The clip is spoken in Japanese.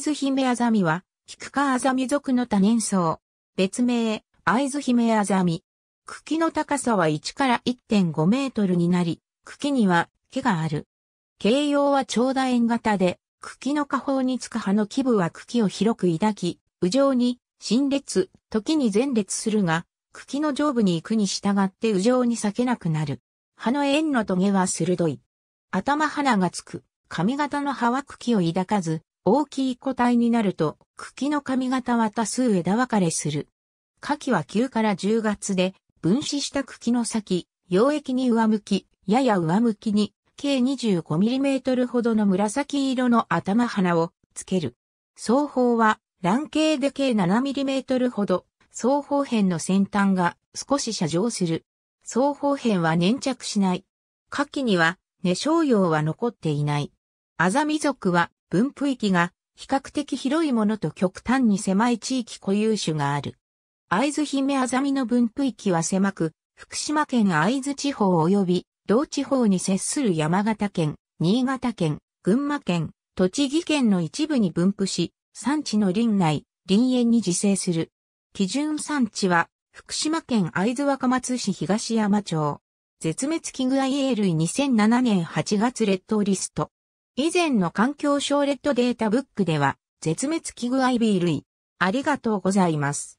ズ津姫アザミは、キクカアザミ属の多年草。別名、ズ津姫アザミ。茎の高さは1から1.5メートルになり、茎には毛がある。形容は長楕円型で、茎の下方につく葉の基部は茎を広く抱き、右上に、新列、時に前列するが、茎の上部に行くに従って右上に裂けなくなる。葉の円の棘は鋭い。頭花がつく。髪型の葉は茎を抱かず、大きい個体になると、茎の髪型は多数枝分かれする。夏季は9から10月で、分子した茎の先、溶液に上向き、やや上向きに、計 25mm ほどの紫色の頭花をつける。双方は、卵形で計 7mm ほど、双方辺の先端が少し射上する。双方辺は粘着しない。夏季には、根小葉は残っていない。アザミ族は分布域が比較的広いものと極端に狭い地域固有種がある。会津姫アザミの分布域は狭く、福島県会津地方及び同地方に接する山形県、新潟県、群馬県、栃木県の一部に分布し、産地の林内、林園に自生する。基準産地は、福島県会津若松市東山町。絶滅危惧 i 類2 0 0 7年8月列島リスト。以前の環境省レッドデータブックでは、絶滅危惧 i v 類。ありがとうございます。